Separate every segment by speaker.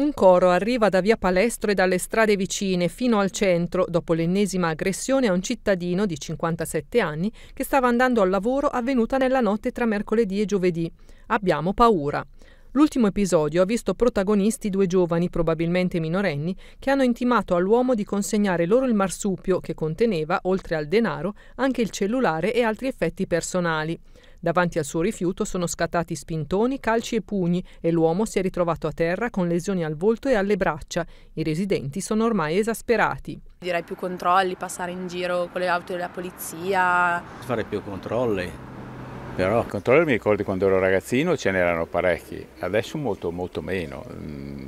Speaker 1: Un coro arriva da via Palestro e dalle strade vicine fino al centro dopo l'ennesima aggressione a un cittadino di 57 anni che stava andando al lavoro avvenuta nella notte tra mercoledì e giovedì. Abbiamo paura. L'ultimo episodio ha visto protagonisti due giovani, probabilmente minorenni, che hanno intimato all'uomo di consegnare loro il marsupio che conteneva, oltre al denaro, anche il cellulare e altri effetti personali. Davanti al suo rifiuto sono scattati spintoni, calci e pugni e l'uomo si è ritrovato a terra con lesioni al volto e alle braccia. I residenti sono ormai esasperati.
Speaker 2: Direi più controlli, passare in giro con le auto della polizia.
Speaker 3: Fare più controlli, però controlli mi ricordo quando ero ragazzino ce n'erano parecchi, adesso molto molto meno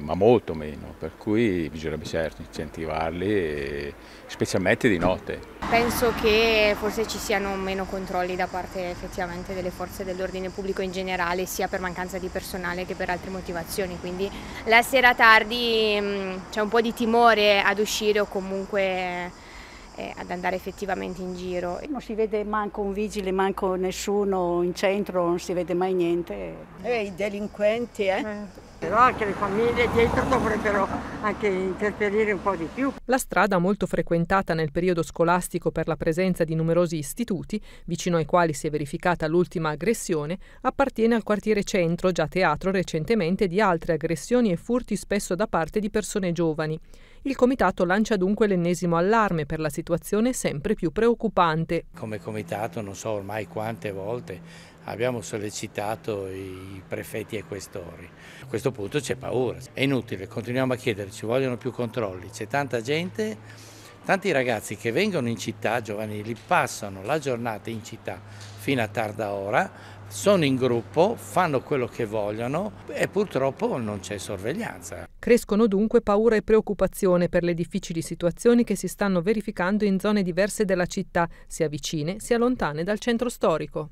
Speaker 3: ma molto meno, per cui bisognerebbe certo incentivarli, specialmente di notte.
Speaker 2: Penso che forse ci siano meno controlli da parte effettivamente delle forze dell'ordine pubblico in generale, sia per mancanza di personale che per altre motivazioni, quindi la sera tardi mm, c'è un po' di timore ad uscire o comunque eh, ad andare effettivamente in giro. Non si vede manco un vigile, manco nessuno in centro, non si vede mai niente. Eh, I delinquenti, eh? eh. Però anche le famiglie dietro dovrebbero anche interferire un po' di più.
Speaker 1: La strada, molto frequentata nel periodo scolastico per la presenza di numerosi istituti, vicino ai quali si è verificata l'ultima aggressione, appartiene al quartiere centro, già teatro recentemente di altre aggressioni e furti spesso da parte di persone giovani. Il Comitato lancia dunque l'ennesimo allarme per la situazione sempre più preoccupante.
Speaker 3: Come Comitato non so ormai quante volte abbiamo sollecitato i prefetti e questori. A questo punto c'è paura, è inutile, continuiamo a chiedere, ci vogliono più controlli, c'è tanta gente Tanti ragazzi che vengono in città, giovanili, passano la giornata in città fino a tarda ora, sono in gruppo, fanno quello che vogliono e purtroppo non c'è sorveglianza.
Speaker 1: Crescono dunque paura e preoccupazione per le difficili situazioni che si stanno verificando in zone diverse della città, sia vicine sia lontane dal centro storico.